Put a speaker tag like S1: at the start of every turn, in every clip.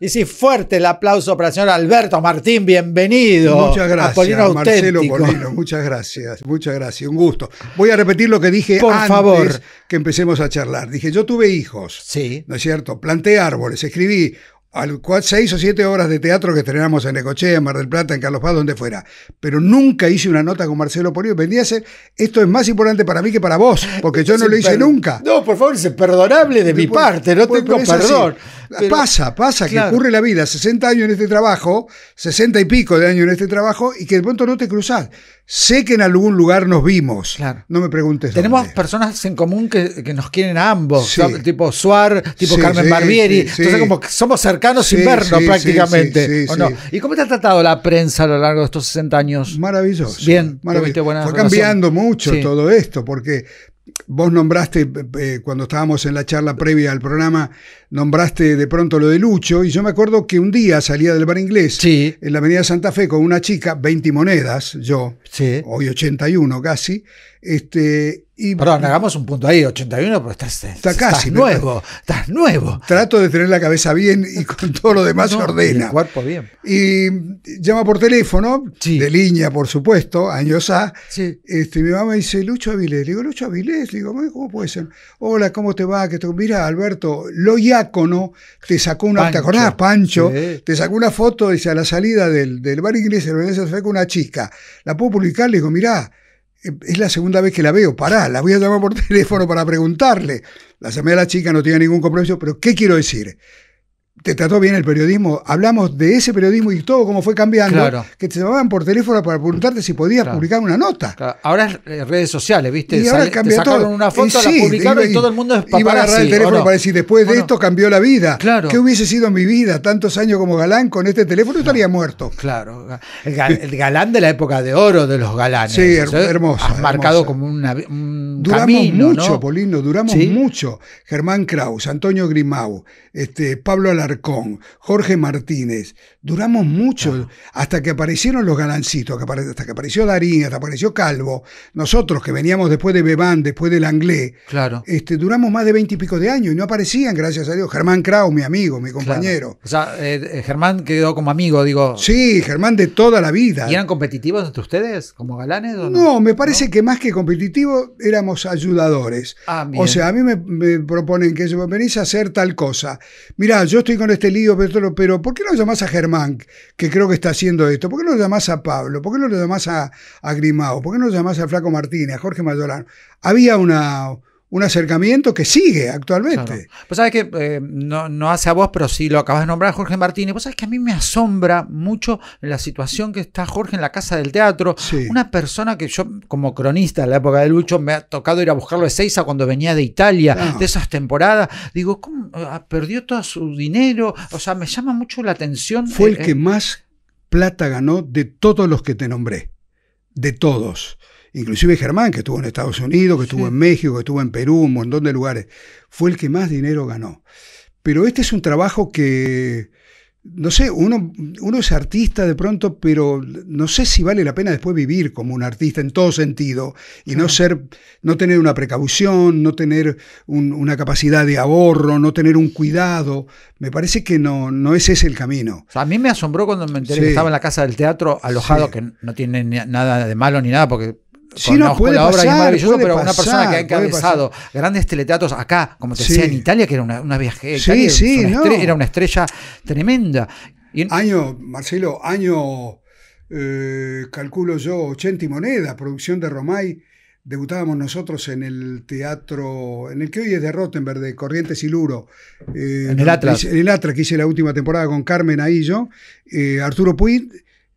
S1: Y sí, fuerte el aplauso para el señor Alberto Martín, bienvenido. Muchas gracias, Marcelo Polino,
S2: muchas gracias, muchas gracias, un gusto. Voy a repetir lo que dije Por antes favor. que empecemos a charlar. Dije, yo tuve hijos, sí. ¿no es cierto? Planté árboles, escribí al, seis o siete obras de teatro que estrenamos en Ecochea, en Mar del Plata, en Carlos Paz, donde fuera. Pero nunca hice una nota con Marcelo Polio. Vendría a ser, esto es más importante para mí que para vos, porque yo no lo hice nunca. No, por favor, es perdonable de mi parte, no tengo perdón. Ah, pasa, pasa, que ocurre la vida, 60 años en este trabajo, 60 y pico de años en este trabajo, y que de pronto no te cruzás. Sé que en algún lugar nos vimos. Claro. No me preguntes. Tenemos personas en común
S1: que, nos quieren a ambos. Tipo Suar, tipo Carmen Barbieri. Entonces, como somos cercanos sin vernos prácticamente. ¿Y cómo te ha tratado la prensa a lo largo de estos 60 años?
S2: Maravilloso. Bien, maravilloso. Fue cambiando mucho todo esto, porque Vos nombraste, eh, eh, cuando estábamos en la charla previa al programa, nombraste de pronto lo de Lucho, y yo me acuerdo que un día salía del bar inglés en la Avenida Santa Fe con una chica, 20 monedas, yo, hoy 81 casi, este, y, Perdón, hagamos un punto ahí, 81, pero estás, está casi, nuevo, estás nuevo. Trato de tener la cabeza bien y con todo lo demás se ordena. Y bien. Y llama por teléfono, de línea, por supuesto, años A. Este, mi mamá dice, Lucho Avilés. Le digo, Lucho Avilés. Le digo, ¿cómo puede ser? Hola, ¿cómo te va? Que Mira, Alberto, lo diácono te sacó una. ¿Te Pancho? Te sacó una foto, dice, a la salida del, del bar inglés, se con una chica. La puedo publicar, le digo, mirá eh, es la segunda vez que la veo, pará, la voy a llamar por teléfono para preguntarle. La llamé de la chica, no tiene ningún compromiso, pero ¿qué quiero decir? te trató bien el periodismo, hablamos de ese periodismo y todo cómo fue cambiando, que te llamaban por teléfono para preguntarte si podías publicar una nota.
S1: Ahora es eh, redes sociales, ¿viste? Y ahora cambia una foto, la publicaron y, todo el mundo es Iba a agarrar el teléfono para decir,
S2: después de esto cambió la vida. Claro. ¿Qué hubiese sido mi vida tantos años como galán con este teléfono? Estaría muerto.
S1: Claro. El, galán de la época de oro de los galanes. Sí, hermoso. marcado como una, un duramos mucho,
S2: Polino, duramos mucho. Germán Kraus, Antonio Grimau, este, Pablo Alarcón, con Jorge Martínez, duramos mucho ah. hasta que aparecieron los galancitos, hasta que apareció Darín, hasta que apareció Calvo, nosotros que veníamos después de Bebán, después del Anglé, claro. este, duramos más de veinte y pico de años y no aparecían, gracias a Dios. Germán Krau, mi amigo, mi compañero. O
S1: sea, eh, eh, Germán quedó como amigo, digo. Sí, Germán de toda la vida. ¿Y eran competitivos entre ustedes como galanes? no?
S2: me parece que más que competitivos éramos ayudadores. Ah, o sea, a mí me, me proponen que venís a hacer tal cosa. Mirá, yo estoy con este lío, pero, pero ¿por qué no llamás a Germán, que creo que está haciendo esto? ¿Por qué no llamás a Pablo? ¿Por qué no lo llamás a, a Grimao? ¿Por qué no llamás a Flaco Martínez, a Jorge Mayorano? Había una, un acercamiento que sigue actualmente.
S1: Pues sabes que eh, no, hace a vos, pero sí lo acabas de nombrar Jorge Martínez. Pues sabes que a mí me asombra mucho la situación que está Jorge en la casa del teatro. Una persona que yo, como cronista en la época de Lucho, me ha tocado ir a buscarlo de Seiza cuando venía de Italia, ah. de esas temporadas. Digo, ¿cómo? Ah, perdió todo su dinero. O sea, me llama
S2: mucho la atención. Fue eh, el que eh. más plata ganó de todos los que te nombré de todos. Inclusive Germán, que estuvo en Estados Unidos, que estuvo en México, que estuvo en Perú, un montón de lugares, fue el que más dinero ganó. Pero este es un trabajo que no sé, uno, uno es artista de pronto, pero no sé si vale la pena después vivir como un artista en todo sentido y no ser, no tener una precaución, no tener una capacidad de ahorro, no tener un cuidado. Me parece que no, no ese es el camino.
S1: a mí me asombró cuando me enteré que estaba en la casa del teatro alojado, que no tiene nada de malo ni nada, porque sí, no, puede pasar, pero una persona que ha encabezado grandes teleteatros acá, como te decía, en Italia, que era una, una viajera, sí, sí, era una estrella tremenda. Año,
S2: Marcelo, año, eh, calculo yo, 80 y moneda, producción de Romay. Debutábamos nosotros en el teatro, en el que hoy es de Rottenberg, de Corrientes y Luro. Eh, en el Atra, que hice la última temporada con Carmen Ahillo, eh, Arturo Puig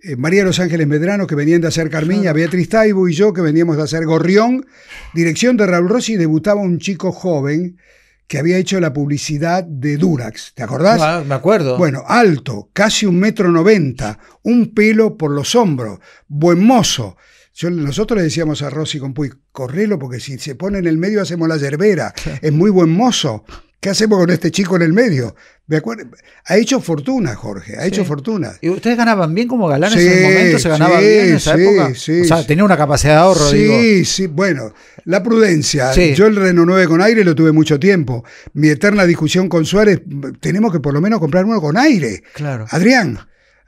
S2: María eh, María Los Ángeles Medrano, que venían de hacer Carmiña, Beatriz Taibo y yo, que veníamos de hacer Gorrión. Dirección de Raúl Rossi, debutaba un chico joven que había hecho la publicidad de Durax. ¿Te acordás? Ah, me
S1: acuerdo. Bueno,
S2: alto, casi un metro noventa, un pelo por los hombros, buen mozo. nosotros le decíamos a Rossi con Puy, correlo porque si se pone en el medio hacemos la yerbera, es muy buen mozo. ¿Qué hacemos con este chico en el medio? Ha hecho fortuna, Jorge, ha hecho fortuna. ¿Y ustedes ganaban bien como galanes en ese momento? ¿Se ganaba bien en esa época? o sea,
S1: tenía una capacidad de ahorro, Sí, digo.
S2: sí, bueno, la prudencia. Yo el Renault 9 con aire lo tuve mucho tiempo. Mi eterna discusión con Suárez, tenemos que por lo menos comprar uno con aire. Claro. Adrián,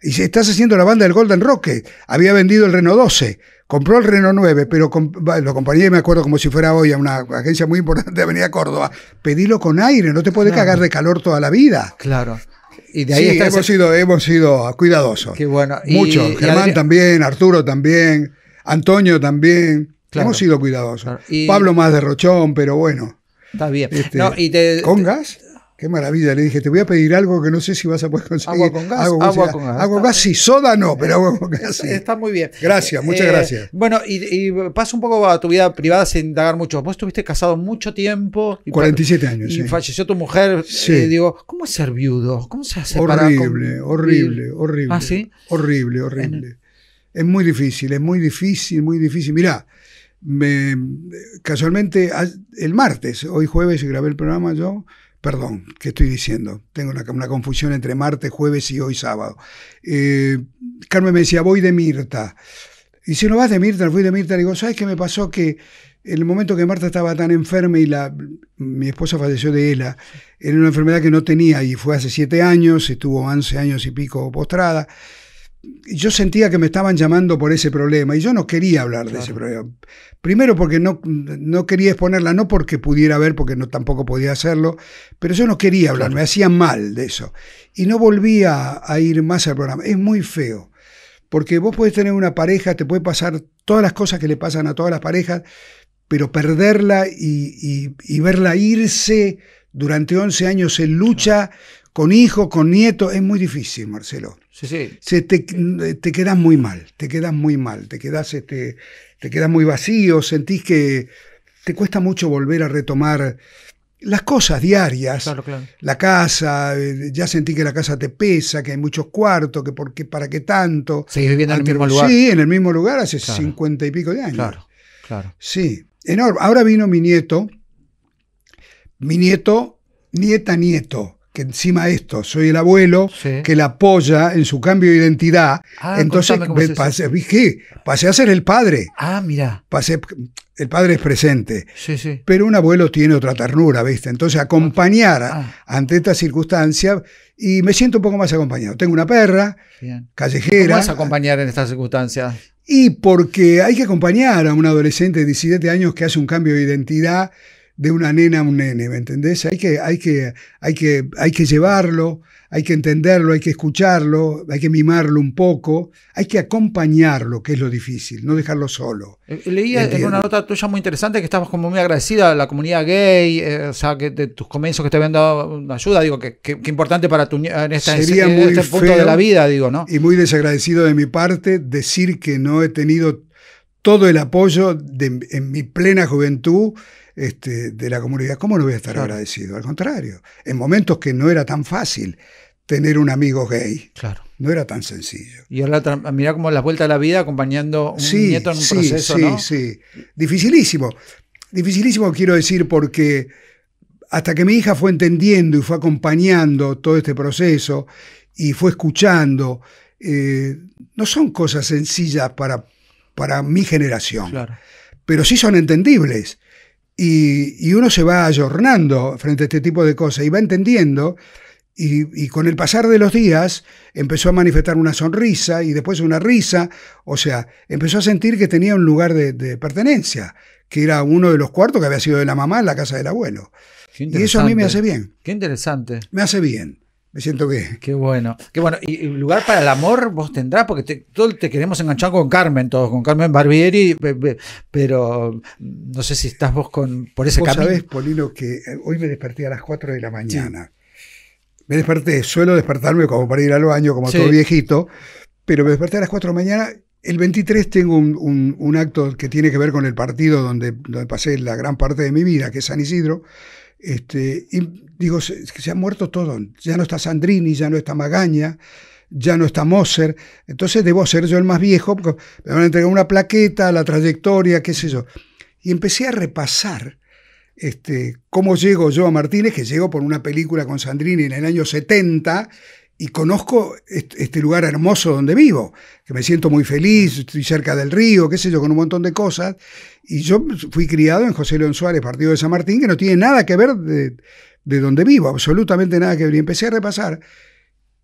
S2: y si estás haciendo la banda del Golden Rocket. Había vendido el Renault 12, compró el Renault 9, pero lo lo acompañé, me acuerdo como si fuera hoy, a una agencia muy importante de Avenida Córdoba. Pedilo con aire, no te puedes cagar de calor toda la vida. Claro. Y de ahí está hemos, sido, hemos sido cuidadosos. Qué bueno. Mucho. Germán también, Arturo también, Antonio también. Hemos sido cuidadosos. Pablo más derrochón pero bueno. Está bien. Este, ¿Con gas? Qué maravilla, le dije, te voy a pedir algo que no sé si vas a poder conseguir. Agua con gas. Agua, con gas. Agua con gas sí, soda no, pero agua con gas Está muy bien. Gracias, eh, muchas gracias. Eh,
S1: bueno, y, pasa un poco a tu vida privada sin indagar mucho. Vos estuviste casado mucho tiempo. 47 años, Y sí. falleció tu mujer. Sí. Eh, digo,
S2: ¿cómo es ser viudo? ¿Cómo se hace Horrible, horrible, horrible. ¿Ah, sí? Horrible, horrible. Es muy difícil, es muy difícil, muy difícil. Mirá, me, casualmente el martes, hoy jueves grabé el programa yo, Perdón, ¿qué estoy diciendo? Tengo una, confusión entre martes, jueves y hoy sábado. Eh, Carmen me decía, voy de Mirta. Y si no vas de Mirta, fui de Mirta. Le digo, ¿sabes qué me pasó? Que en el momento que Marta estaba tan enferma y la, mi esposa falleció de ella, era una enfermedad que no tenía y fue hace siete años, estuvo once años y pico postrada yo sentía que me estaban llamando por ese problema y yo no quería hablar de ese problema. Primero porque no, quería exponerla, no porque pudiera ver, porque no, tampoco podía hacerlo, pero yo no quería hablar, me hacía mal de eso. Y no volvía a ir más al programa. Es muy feo, porque vos podés tener una pareja, te puede pasar todas las cosas que le pasan a todas las parejas, pero perderla y, verla irse durante 11 años en lucha con hijo, con nieto, es muy difícil, Marcelo. Sí, sí. te, quedas muy mal, te quedas muy mal, te quedas, este, te quedas muy vacío, sentís que te cuesta mucho volver a retomar las cosas diarias, claro, claro. la casa, eh, ya sentí que la casa te pesa, que hay muchos cuartos, que por qué, para qué tanto. Seguís viviendo en el mismo lugar. Sí, en el mismo lugar hace cincuenta y pico de años. Claro, claro. Sí, enorme. Ahora vino mi nieto, mi nieto, nieta, nieto que encima esto, soy el abuelo, que la apoya en su cambio de identidad. Ah, Entonces, pasé, pasé a ser el padre. Ah, mira. Pasé, el padre es presente. Sí, sí. Pero un abuelo tiene otra ternura, ¿viste? Entonces, acompañar ah. ante esta circunstancia y me siento un poco más acompañado. Tengo una perra,
S1: callejera. ¿Cómo vas a acompañar en estas circunstancias?
S2: Y porque hay que acompañar a un adolescente de 17 años que hace un cambio de identidad de una nena a un nene, ¿me entendés? Hay que, hay que, hay que, hay que llevarlo, hay que entenderlo, hay que escucharlo, hay que mimarlo un poco, hay que acompañarlo, que es lo difícil, no dejarlo solo. Eh,
S1: leía eh, en una eh, nota tuya muy interesante que estabas como muy agradecida a la comunidad gay, que de tus comienzos que te habían dado una ayuda, digo, que, que, importante para tu en, este, este punto de la vida,
S2: digo, ¿no? Y muy desagradecido de mi parte decir que no he tenido todo el apoyo en mi plena juventud este, de la comunidad, ¿cómo lo voy a estar agradecido? Al contrario, en momentos que no era tan fácil tener un amigo gay. No era tan sencillo.
S1: Y ahora mirá como la vuelta de la vida acompañando un sí, nieto en un proceso, sí, ¿no?
S2: Sí, Dificilísimo. Dificilísimo quiero decir porque hasta que mi hija fue entendiendo y fue acompañando todo este proceso y fue escuchando, eh, no son cosas sencillas para, para mi generación. Pero sí son entendibles. Y, uno se va ayornando frente a este tipo de cosas y va entendiendo. Y, con el pasar de los días empezó a manifestar una sonrisa y después una risa. O sea, empezó a sentir que tenía un lugar de, de pertenencia, que era uno de los cuartos que había sido de la mamá en la casa del abuelo. Y eso a mí me hace bien.
S1: Qué interesante.
S2: Me hace bien me siento bien. Qué bueno.
S1: Qué bueno. Y, lugar para el amor vos tendrás, porque te, todos te queremos enganchar con Carmen, todos, con Carmen Barbieri, pero no sé si estás vos con, por ese ¿Vos camino. sabés,
S2: Polino, que eh, hoy me desperté a las 4 de la mañana. Me desperté, suelo despertarme como para ir al baño, como todo viejito, pero me desperté a las 4 de la mañana. El 23 tengo un, un, acto que tiene que ver con el partido donde, donde pasé la gran parte de mi vida, que es San Isidro. Este, y digo, se, se ha muerto todo. Ya no está Sandrini, ya no está Magaña, ya no está Moser. Entonces debo ser yo el más viejo, porque me van a entregar una plaqueta, la trayectoria, qué sé yo. Y empecé a repasar este, cómo llego yo a Martínez, que llego por una película con Sandrini en el año 70, y conozco este lugar hermoso donde vivo, que me siento muy feliz, estoy cerca del río, qué sé yo, con un montón de cosas. Y yo fui criado en José León Suárez, partido de San Martín, que no tiene nada que ver de, donde vivo, absolutamente nada que ver. Y empecé a repasar.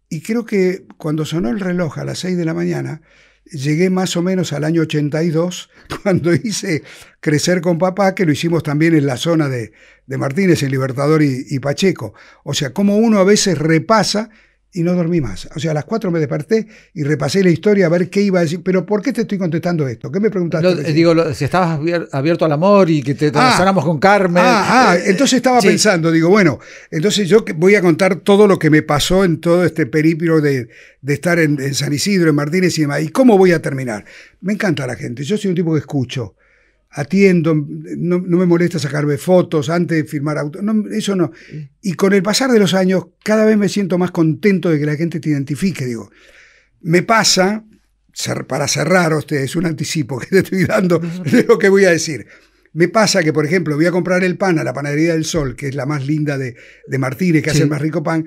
S2: Y creo que cuando sonó el reloj a las 6 de la mañana, llegué más o menos al año 82, cuando hice Crecer con Papá, que lo hicimos también en la zona de, de Martínez, en Libertador y Pacheco. O sea, como uno a veces repasa y no dormí más. O sea, a las 4 me desperté y repasé la historia a ver qué iba a decir. Pero ¿por qué te estoy contestando esto? ¿Qué me preguntaste?
S1: digo, si estabas abierto al amor y que te ah. relacionamos
S2: con Carmen. Ah, ah entonces estaba pensando, digo, bueno, entonces yo voy a contar todo lo que me pasó en todo este periplo de, estar en, en, San Isidro, en Martínez y demás. ¿Y cómo voy a terminar? Me encanta la gente. Yo soy un tipo que escucho atiendo, no, me molesta sacarme fotos antes de firmar auto, eso no. Y con el pasar de los años, cada vez me siento más contento de que la gente te identifique, digo. Me pasa, para cerrar, es un anticipo que te estoy dando de lo que voy a decir. Me pasa que, por ejemplo, voy a comprar el pan a la panadería del Sol, que es la más linda de, Martínez, que hace el más rico pan,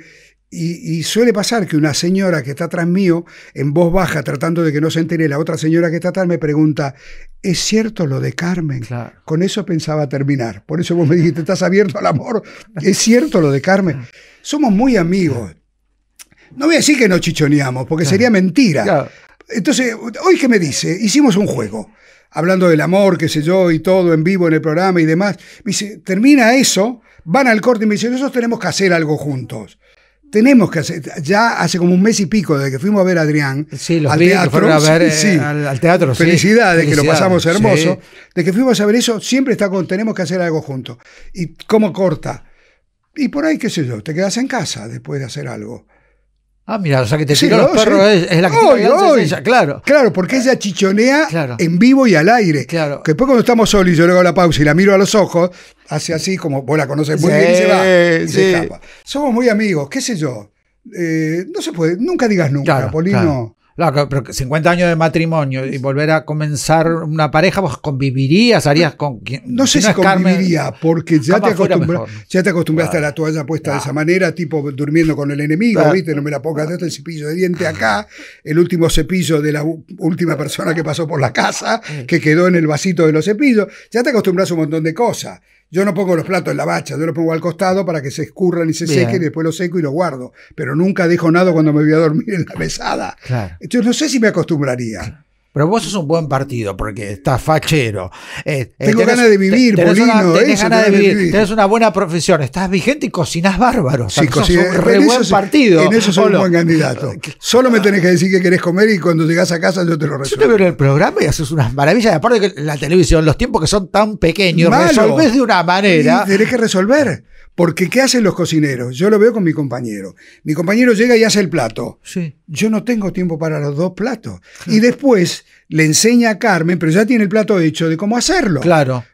S2: y, suele pasar que una señora que está atrás mío, en voz baja, tratando de que no se entere la otra señora que está atrás, me pregunta, ¿es cierto lo de Carmen? Con eso pensaba terminar. Por eso vos me dijiste, ¿estás abierto al amor? ¿Es cierto lo de Carmen? Somos muy amigos. No voy a decir que no chichoneamos, porque sería mentira. Entonces, hoy que me dice, hicimos un juego, hablando del amor, qué sé yo, y todo en vivo en el programa y demás. Me dice, termina eso, van al corte y me dicen, nosotros tenemos que hacer algo juntos tenemos que hacer, ya hace como un mes y pico desde que fuimos a ver a Adrián al teatro, felicidades, que lo pasamos hermoso, de que fuimos a ver eso, siempre está con, tenemos que hacer algo juntos. ¿Y cómo corta? Y por ahí, qué sé yo, te quedas en casa después de hacer algo. Ah, mira, o sea que te sí, los perros es, la que hoy, hoy. claro. Claro, porque ella chichonea en vivo y al aire. Claro. Que después cuando estamos solos y yo le hago la pausa y la miro a los ojos, hace así como vos la conoces muy bien y se va. Y Somos muy amigos, qué sé yo. Eh, no se puede, nunca digas nunca, claro,
S1: 50 años de matrimonio y volver a comenzar una pareja, ¿vos convivirías, harías con quién? No sé si, conviviría,
S2: porque ya te, ya te acostumbraste a la toalla puesta de esa manera, tipo durmiendo con el enemigo, ¿viste? No me la pongas, el cepillo de diente acá, el último cepillo de la última persona que pasó por la casa, que quedó en el vasito de los cepillos. Ya te acostumbras a un montón de cosas. Yo no pongo los platos en la bacha, yo los pongo al costado para que se escurran y se sequen, y después los seco y los guardo. Pero nunca dejo nada cuando me voy a dormir en la pesada. Entonces no sé si me acostumbraría.
S1: Pero vos sos un buen partido porque estás fachero. Eh,
S2: eh, Tengo ganas de vivir, tenés Polino. tenés ganas de vivir, tenés
S1: una buena profesión, estás vigente y cocinas bárbaro. sí, sos partido. En eso soy un buen
S2: candidato. Solo me tenés que decir que querés comer y cuando llegas a casa yo te lo resuelvo. Yo te veo en el programa y haces unas maravillas.
S1: Aparte que la televisión, los tiempos que son tan pequeños, Malo. de
S2: una manera. Y tenés que resolver. Porque ¿qué hacen los cocineros? Yo lo veo con mi compañero. Mi compañero llega y hace el plato. Sí. Yo no tengo tiempo para los dos platos. Y después le enseña a Carmen, pero ya tiene el plato hecho de cómo hacerlo. Claro.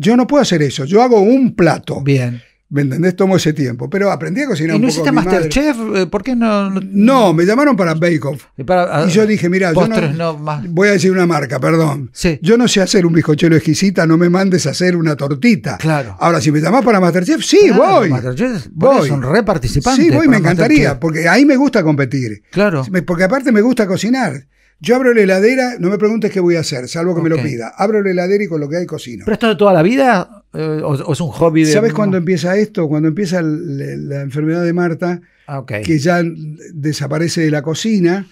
S2: Yo no puedo hacer eso. Yo hago un plato. Bien. ¿Me entendés? Tomo ese tiempo. Pero aprendí a cocinar ¿Y no un poco. ¿No Masterchef? Eh, ¿Por qué no, no, me llamaron para Bake Off. Y, ah, yo dije, mira, yo no, voy a decir una marca, perdón. Yo no sé hacer un bizcochero exquisita, no me mandes a hacer una tortita. Claro. Ahora, si me llamás para Masterchef, sí, voy.
S1: Masterchef, voy. Son
S2: reparticipantes. Sí, voy, me encantaría, porque ahí me gusta competir. Claro. Porque aparte me gusta cocinar. Yo abro la heladera, no me preguntes qué voy a hacer, salvo que me lo pida. Abro la heladera y con lo que hay cocino. ¿Pero esto de toda la vida? Eh, o, es un hobby ¿Sabes cuándo empieza esto? Cuando empieza la enfermedad de Marta, ah, que ya desaparece de la cocina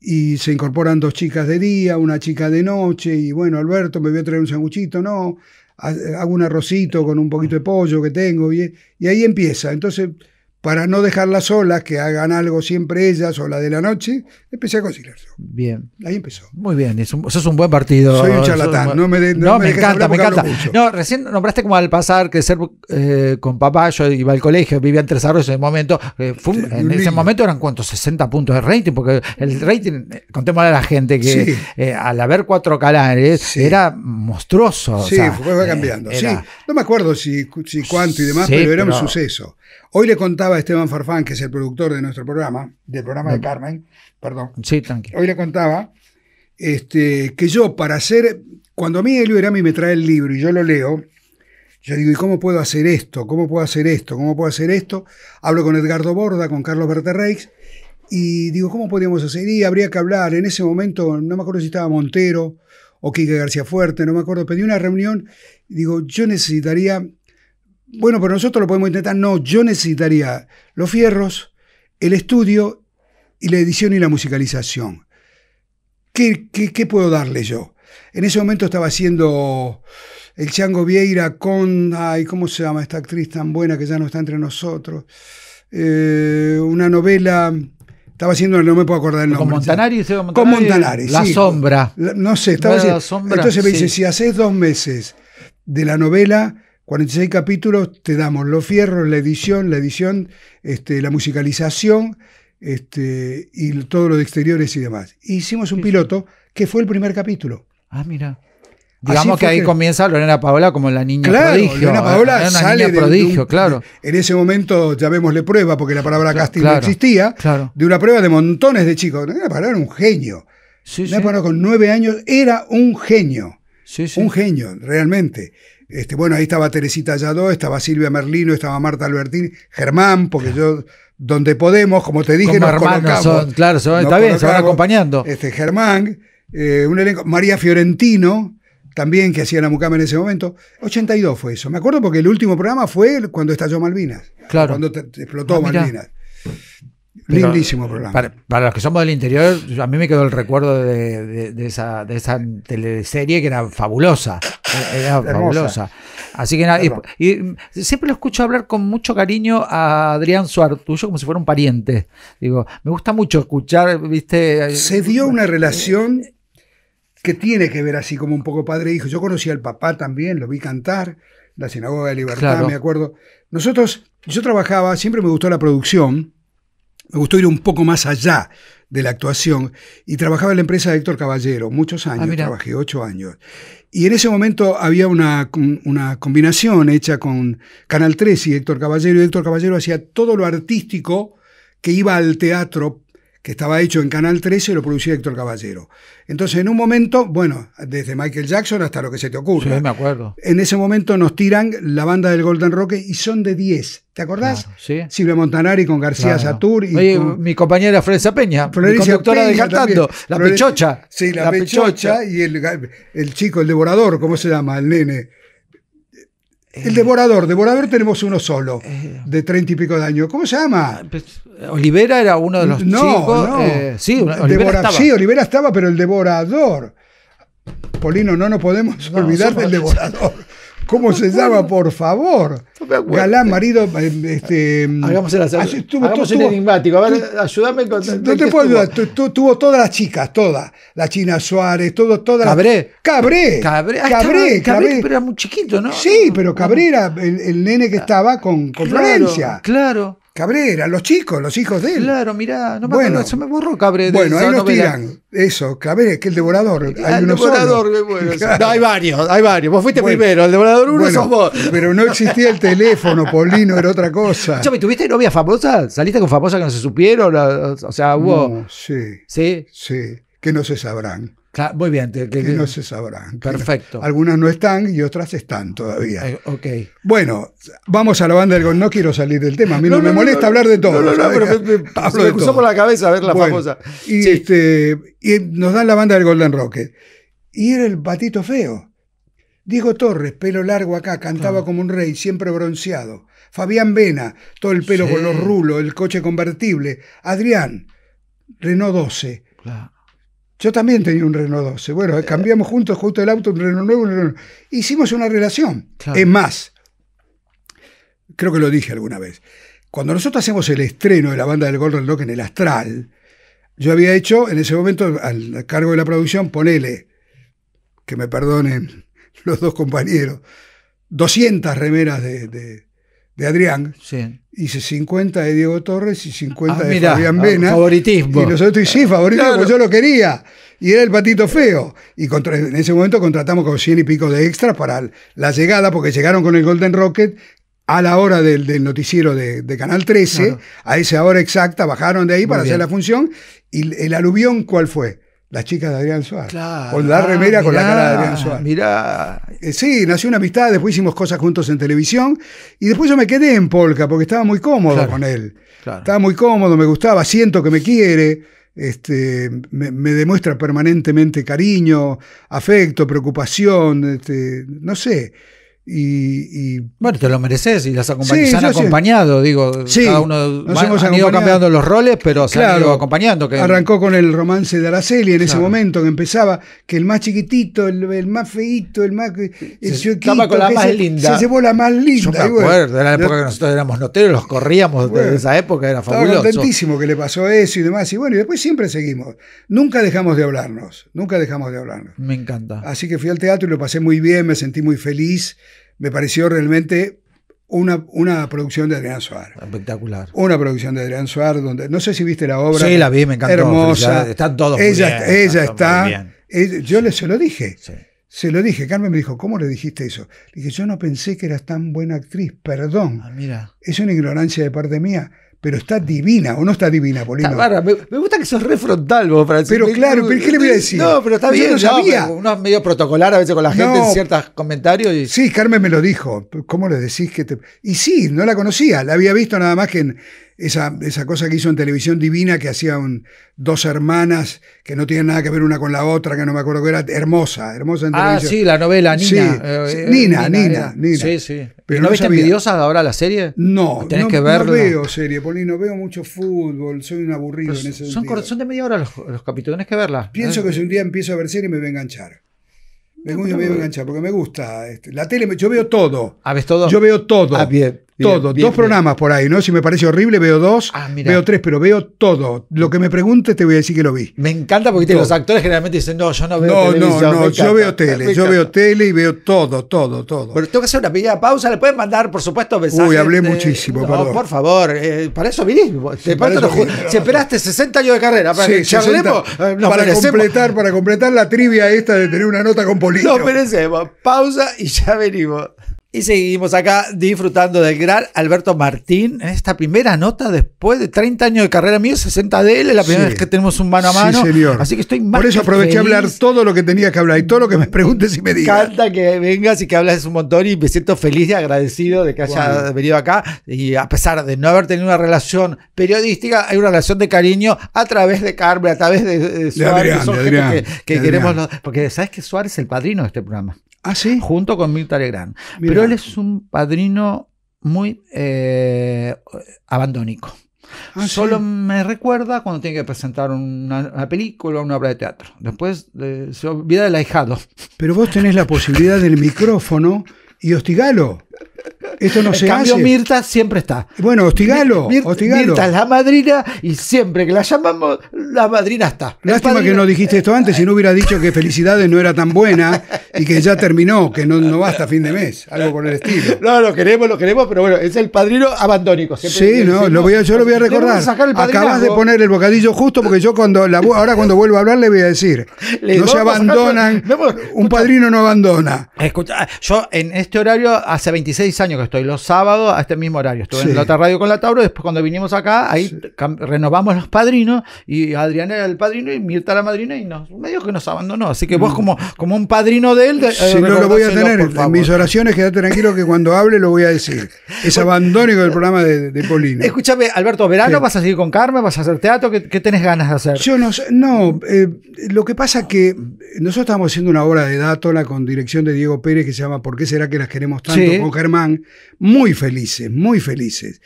S2: y se incorporan dos chicas de día, una chica de noche, y bueno, Alberto, me voy a traer un sanguchito, no, hago un arrocito con un poquito de pollo que tengo, y, y ahí empieza. Entonces para no dejarlas solas, que hagan algo siempre ellas o la de la noche, empecé a conciliar Bien. Ahí empezó.
S1: Muy bien, eso es un, buen partido. Soy un charlatán, no me de, No, no me, encanta, me encanta. No, recién nombraste como al pasar, crecer eh, con papá, yo iba al colegio, vivía en Tres Arroyos en ese momento. Eh, en ese momento eran cuántos, 60 puntos de rating, porque el rating, eh, contémosle a la gente que al haber cuatro canales era monstruoso. Sí, fue cambiando.
S2: no me acuerdo si, cuánto y demás, pero era un suceso. Hoy le contaba a Esteban Farfán, que es el productor de nuestro programa, del programa de mm. Carmen, perdón. Sí, tranquilo. Hoy le contaba este, que yo para hacer, cuando a mí Elio Erami me trae el libro y yo lo leo, yo digo, ¿y cómo puedo hacer esto? ¿Cómo puedo hacer esto? ¿Cómo puedo hacer esto? Hablo con Edgardo Borda, con Carlos Berterreix, y digo, ¿cómo podríamos hacer? Y habría que hablar, en ese momento, no me acuerdo si estaba Montero o Quique García Fuerte, no me acuerdo, pedí una reunión, digo, yo necesitaría bueno, pero nosotros lo podemos intentar. No, yo necesitaría los fierros, el estudio y la edición y la musicalización. ¿Qué, puedo darle yo? En ese momento estaba haciendo el Chango Vieira con, ay, ¿cómo se llama esta actriz tan buena que ya no está entre nosotros? Eh, una novela estaba haciendo, no me puedo acordar el nombre. Con Montanari, Con Montanari, La sombra. no sé, estaba Entonces me dice, si haces dos meses de la novela, 46 capítulos, te damos los fierros, la edición, la edición, este, la musicalización este, y todo lo de exteriores y demás. Hicimos un piloto que fue el primer capítulo. Ah, mira. Digamos que ahí
S1: comienza Lorena Paola como la niña claro, prodigio. Lorena Paola sale niña prodigio, claro.
S2: En ese momento, llamémosle prueba, porque la palabra casting no existía, claro. de una prueba de montones de chicos. Lorena Paola era un genio. Sí, con nueve años era un genio. Sí, un genio, realmente. Este, bueno, ahí estaba Teresita Yadó, estaba Silvia Merlino, estaba Marta Albertini, Germán, porque yo, donde podemos, como te dije, nos colocamos, claro, está bien, se van acompañando. Este, Germán, eh, un elenco, María Fiorentino, también que hacía la mucama en ese momento. 82 fue eso. Me acuerdo porque el último programa fue cuando estalló Malvinas. Claro. Cuando explotó ah, Malvinas. Lindísimo programa.
S1: Para, los que somos del interior, a mí me quedó el recuerdo de, esa, de esa teleserie que era fabulosa. Era fabulosa. Así que nada, y, siempre lo escucho hablar con mucho cariño a Adrián tuyo como si fuera un pariente. Digo, me gusta mucho
S2: escuchar, viste. Eh, Se dio una relación que tiene que ver así como un poco padre e hijo. Yo conocí al papá también, lo vi cantar, la Sinagoga de Libertad, me acuerdo. Nosotros, yo trabajaba, siempre me gustó la producción me gustó ir un poco más allá de la actuación y trabajaba en la empresa de Héctor Caballero, muchos ah, años, trabajé ocho años. Y en ese momento había una, una, combinación hecha con Canal 3 y Héctor Caballero, y Héctor Caballero hacía todo lo artístico que iba al teatro que estaba hecho en Canal 13 lo producía Héctor Caballero. Entonces, en un momento, bueno, desde Michael Jackson hasta lo que se te ocurra. Sí, me acuerdo. En ese momento nos tiran la banda del Golden Rock y son de 10. ¿Te acordás? sí. Silvia Montanari con García Satur. Y mi
S1: compañera Florencia Peña, Florencia conductora de Cantando, la Pechocha. Sí, la, pechocha,
S2: y el, el chico, el devorador, ¿cómo se llama? El nene. El eh, Devorador, Devorador tenemos uno solo, eh, de treinta y pico de años. ¿Cómo se llama? Ah, pues, Olivera era uno de los no, chicos. Eh, sí, Olivera estaba. pero el Devorador. Polino, no nos podemos olvidar del Devorador. ¿Cómo se llama, por favor? Galán, marido. Eh, em, eh, este, em, hagamos el asado. Hagamos el
S1: enigmático. A ayúdame con. No te puedo ayudar.
S2: Tuvo todas las chicas, todas. La China Suárez, todo, todas. Cabré. Cabré. Ah, Cabré. Cabré. Cabré, pero era muy chiquito, ¿no? Sí, pero Cabré era el, nene que estaba con, Florencia. Claro. Cabrera, los chicos, los hijos de él. Claro, mirá, no me bueno, acuerdo, me borró Cabrera. Bueno, ahí lo tiran. Eso, Cabrera, que el devorador. Hay
S1: hay varios, hay varios. Vos fuiste primero, el devorador uno sos vos. Pero no existía el
S2: teléfono, Polino, era otra cosa. Yo, ¿Tuviste novia famosa? ¿Saliste con famosa
S1: que no se supieron? O sea, hubo.
S2: sí. Sí. Sí, que no se sabrán muy bien. Que, no se sabrán. Perfecto. algunas no están y otras están todavía. ok. Bueno, vamos a la banda del Golden Rock. No quiero salir del tema. A mí no, me molesta hablar de todo. No, no, pero me, por la cabeza a ver la famosa. Este, y, nos dan la banda del Golden Rocket. Y era el patito feo. Diego Torres, pelo largo acá, cantaba ah. como un rey, siempre bronceado. Fabián Vena, todo el pelo con los rulos, el coche convertible. Adrián, Renault 12. Claro. Yo también tenía un Renault 12. Bueno, eh, cambiamos juntos justo el auto, un Renault nuevo, un Renault... Hicimos una relación. Es más, creo que lo dije alguna vez. Cuando nosotros hacemos el estreno de la banda del Golden Rock en el Astral, yo había hecho en ese momento, al cargo de la producción, ponele, que me perdonen los dos compañeros, 200 remeras de, de Adrián. Hice 50 de Diego Torres y 50 ah, de Fabián Vena. Favoritismo. Y nosotros sí favoritismo, yo lo quería. Y era el patito feo. Y en ese momento contratamos con 100 y pico de extras para la llegada, porque llegaron con el Golden Rocket a la hora del, noticiero de, Canal 13, a esa hora exacta, bajaron de ahí para hacer la función. ¿Y el aluvión cuál fue? la chicas de Adrián Suárez. Con la remera con la cara de ah, Adrián Suárez. Eh, sí, nació una amistad, después hicimos cosas juntos en televisión y después yo me quedé en Polka porque estaba muy cómodo con él. Estaba muy cómodo, me gustaba, siento que me quiere, este, me, demuestra permanentemente cariño, afecto, preocupación, este, no sé. Y,
S1: bueno, te lo mereces y las han
S2: acompañado, digo, sí, cada uno nos hemos han ido cambiando los roles, pero se han ido acompañando. Que... Arrancó con el romance de Araceli en ese momento que empezaba, que el más chiquitito, el, más feito, el más el se eh, estaba con la más linda. Se llevó la más linda. Yo me la época que
S1: nosotros éramos noteros, los corríamos de esa época, era fabuloso. contentísimo
S2: que le pasó eso y demás, y bueno, y después siempre seguimos. Nunca dejamos de hablarnos, nunca dejamos de hablarnos. Me encanta. Así que fui al teatro y lo pasé muy bien, me sentí muy feliz me pareció realmente una, una producción de Adrián Suárez.
S1: Espectacular.
S2: Una producción de Adrián Suárez, donde no sé si viste la obra. Sí, la vi, me encantó. Hermosa. Están todos Ella, bien, ella está. yo le, se lo dije. Se lo dije. Carmen me dijo, ¿cómo le dijiste eso? Le dije, yo no pensé que eras tan buena actriz, perdón. Ah, mira. Es una ignorancia de parte mía pero está divina, o no está divina, Polino.
S1: me, gusta que sos re frontal vos, Francisco. Pero claro, pero ¿qué le voy a decir? No, pero está yo bien, no sabía. uno medio protocolar a veces con la gente en
S2: ciertos comentarios. Y... Sí, Carmen me lo dijo. ¿Cómo le decís que te.? Y sí, no la conocía, la había visto nada más que en, esa, cosa que hizo en televisión divina que hacían dos hermanas que no tienen nada que ver una con la otra, que no me acuerdo que era, hermosa, hermosa en ah, televisión. Ah, sí, la novela eh, eh, Nina. Nina, Nina, Nina, Sí, sí. Pero ¿No, viste envidiosa
S1: ahora la serie?
S2: No, tenés no, que verla. no veo serie, Polino, no veo mucho fútbol, soy un aburrido en ese son, sentido. Son de media hora
S1: los, capítulos, tenés que verla.
S2: Pienso eh, que si un día empiezo a ver serie me voy a enganchar. Me voy a enganchar porque me gusta. Este, la tele, yo veo todo. a ah, ves todo? Yo veo todo. Ah, bien todo, dos programas por ahí, ¿no? Si me parece horrible, veo dos, ah, veo tres, pero veo todo. Lo que me pregunte, te voy a decir que lo vi. Me encanta porque los
S1: actores generalmente dicen, no, yo no veo tele, televisión. No, no, no, yo veo tele, yo veo tele y veo todo, todo, todo. Pero tengo que hacer una pequeña pausa, le pueden mandar, por supuesto, mensajes. Uy, hablé muchísimo, no, por favor, eh, para eso vinimos Si esperaste 60 años de carrera, para eh, para completar,
S2: Para completar la trivia esta de tener una nota con política.
S1: No, Pausa y ya venimos. Y seguimos acá disfrutando del gran Alberto Martín esta primera nota después de 30 años de carrera mío, 60 de él, es la primera vez que tenemos
S2: un mano a mano. Así que estoy más Por eso aproveché a hablar todo lo que tenía que hablar y todo lo que me preguntes y me
S1: digas. Me encanta que vengas y que hablas un montón y me siento feliz y agradecido de que haya venido acá. Y a pesar de no haber tenido una relación periodística, hay una relación de cariño a través de Carmen, a través de, Suárez, de que, queremos. porque sabes que Suárez es el padrino de este programa. Ah, Junto con Mirta Legrand. Pero él es un padrino muy abandonico eh, abandónico. Ah, Solo me recuerda cuando tiene que presentar una, película o una obra de teatro. Después se olvida del ahijado.
S2: Pero vos tenés la posibilidad del micrófono y hostigalo. Esto no se cambio, Mirta siempre está. Bueno, hostigalo, Mirta es la
S1: madrina y siempre que la llamamos, la madrina está.
S2: Lástima que no dijiste esto antes, si no hubiera dicho que felicidades no era tan buena y que ya terminó, que no, no va hasta fin de mes, algo por el estilo. No, lo queremos, lo queremos, pero bueno, es el padrino abandónico. sí, no, yo lo voy a recordar. Acabas de poner el bocadillo justo porque yo cuando la, ahora cuando vuelvo a hablar le voy a decir, no se abandonan, un padrino no abandona.
S1: Escucha, yo en este horario hace 26 años que estoy los sábados a este mismo horario. Estuve en la otra radio con la Tauro, después cuando vinimos acá, ahí renovamos los padrinos y Adrián era el padrino y Mirta la madrina y nos, medio que nos abandonó. Así que vos mm. como, como un padrino de él... Eh, sí no lo voy a tener, en
S2: mis oraciones quédate tranquilo que cuando hable lo voy a decir. Es abandónico el programa de, de Escúchame, Alberto, ¿verano vas a seguir con Carmen? ¿Vas a hacer teatro? ¿Qué, tenés ganas de hacer? Yo no no, eh, lo que pasa que nosotros estamos haciendo una obra de Dátola con dirección de Diego Pérez que se llama ¿Por qué será que las queremos tanto? con Germán, muy felices, muy felices.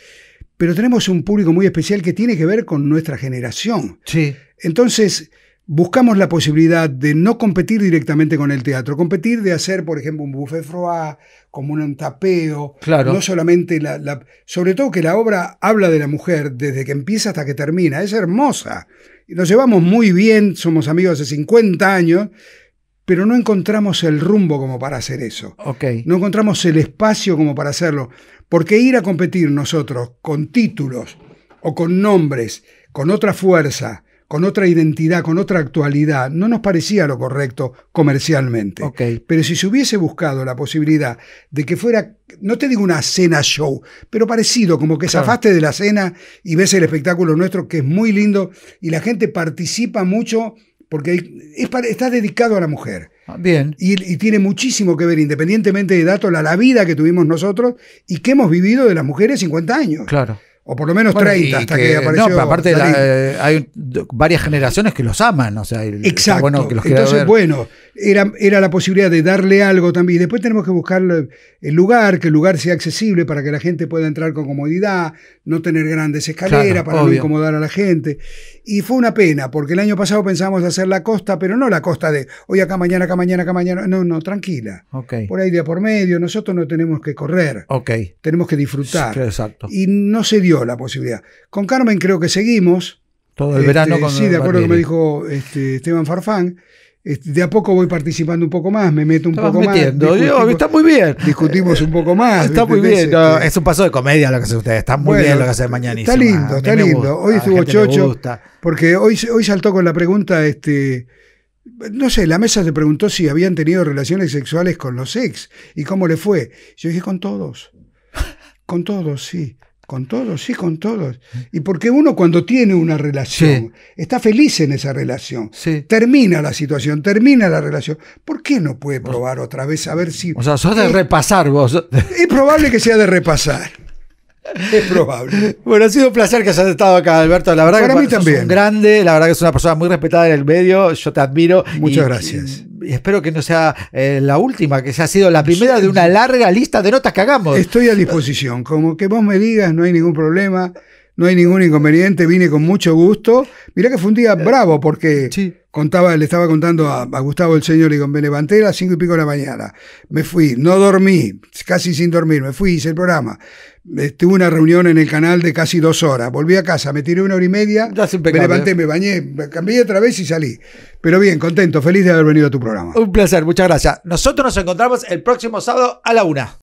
S2: Pero tenemos un público muy especial que tiene que ver con nuestra generación. Sí. Entonces, buscamos la posibilidad de no competir directamente con el teatro, competir de hacer, por ejemplo, un buffet froid, como un tapeo, claro. no solamente la, Sobre todo que la obra habla de la mujer desde que empieza hasta que termina, es hermosa. Nos llevamos muy bien, somos amigos hace 50 años, pero no encontramos el rumbo como para hacer eso. No encontramos el espacio como para hacerlo. Porque ir a competir nosotros con títulos o con nombres, con otra fuerza, con otra identidad, con otra actualidad, no nos parecía lo correcto comercialmente. Pero si se hubiese buscado la posibilidad de que fuera, no te digo una cena show, pero parecido, como que se afaste de la cena y ves el espectáculo nuestro que es muy lindo y la gente participa mucho porque es está dedicado a la mujer. Ah, bien. Y, tiene muchísimo que ver, independientemente de datos, la, la vida que tuvimos nosotros y que hemos vivido de las mujeres 50 años.
S1: Claro. O por lo menos 30 hasta que, apareció. No, aparte eh, hay varias generaciones que los aman. O sea, Exacto. Bueno Entonces,
S2: bueno, era, era la posibilidad de darle algo también. Después tenemos que buscar el lugar, que el lugar sea accesible para que la gente pueda entrar con comodidad, no tener grandes escaleras para no incomodar a la gente. Y fue una pena, porque el año pasado pensábamos hacer la costa, pero no la costa de hoy acá, mañana, acá, mañana, acá, mañana. No, no, tranquila. Por ahí día por medio, nosotros no tenemos que correr. Tenemos que disfrutar. exacto. Y no se dio la posibilidad. Con Carmen creo que seguimos. Todo el verano este, con Sí, de acuerdo que me dijo este, Esteban Farfán. Este, de a poco voy participando un poco más, me meto un poco más más. está muy bien. Discutimos un poco más. Está muy bien.
S1: es un paso de comedia lo que hace ustedes Está muy bien lo que hace Mañanita. Está lindo, está lindo. hoy estuvo Chocho.
S2: Porque hoy, hoy saltó con la pregunta, este. No sé, la mesa se preguntó si habían tenido relaciones sexuales con los ex y cómo le fue. Yo dije con todos. Con todos, sí. Con todos, sí, con todos. Y porque uno cuando tiene una relación, está feliz en esa relación, termina la situación, termina la relación, ¿por qué no puede probar otra vez a ver si... O sea, sos de repasar vos. Es probable que sea de repasar. Es probable.
S1: Bueno, ha sido un placer que hayas estado acá, Alberto. La verdad que mí también. un grande, la verdad que es una persona muy respetada en el medio, yo te admiro. Muchas gracias espero que no sea eh, la
S2: última, que sea sido la primera de una larga lista de notas que hagamos. Estoy a disposición. Como que vos me digas, no hay ningún problema, no hay ningún inconveniente, vine con mucho gusto. Mirá que fue un día eh, bravo porque contaba, le estaba contando a, Gustavo el Señor y con me a las cinco y pico de la mañana. Me fui, no dormí, casi sin dormir, me fui, hice el programa tuve una reunión en el canal de casi dos horas. Volví a casa, me tiré una hora y media, me ¿eh? levanté, me bañé, cambié otra vez y salí. Pero bien, contento, feliz de haber venido a tu programa. Un placer, muchas gracias.
S1: Nosotros nos encontramos el próximo sábado a la una.